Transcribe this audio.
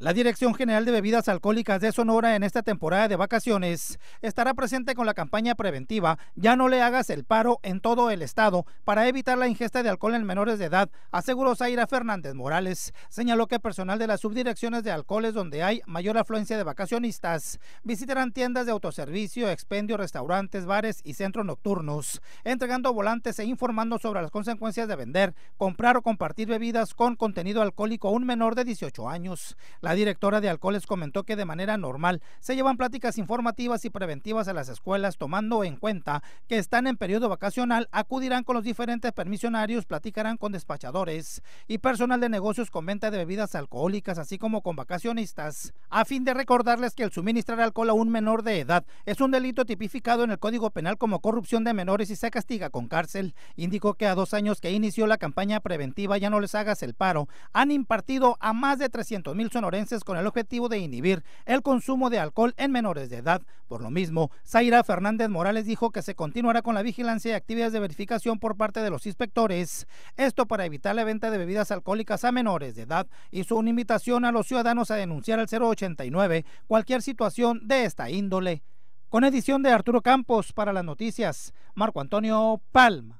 La Dirección General de Bebidas Alcohólicas de Sonora en esta temporada de vacaciones estará presente con la campaña preventiva Ya no le hagas el paro en todo el estado para evitar la ingesta de alcohol en menores de edad, aseguró Zaira Fernández Morales. Señaló que personal de las subdirecciones de alcoholes donde hay mayor afluencia de vacacionistas visitarán tiendas de autoservicio, expendio, restaurantes, bares y centros nocturnos, entregando volantes e informando sobre las consecuencias de vender, comprar o compartir bebidas con contenido alcohólico a un menor de 18 años. La directora de Alcoholes comentó que de manera normal se llevan pláticas informativas y preventivas a las escuelas tomando en cuenta que están en periodo vacacional, acudirán con los diferentes permisionarios, platicarán con despachadores y personal de negocios con venta de bebidas alcohólicas, así como con vacacionistas, a fin de recordarles que el suministrar alcohol a un menor de edad es un delito tipificado en el Código Penal como corrupción de menores y se castiga con cárcel. Indicó que a dos años que inició la campaña preventiva Ya no les hagas el paro, han impartido a más de 300 mil sonorenses con el objetivo de inhibir el consumo de alcohol en menores de edad. Por lo mismo, Zaira Fernández Morales dijo que se continuará con la vigilancia y actividades de verificación por parte de los inspectores. Esto para evitar la venta de bebidas alcohólicas a menores de edad. Hizo una invitación a los ciudadanos a denunciar al 089 cualquier situación de esta índole. Con edición de Arturo Campos para las noticias, Marco Antonio Palma.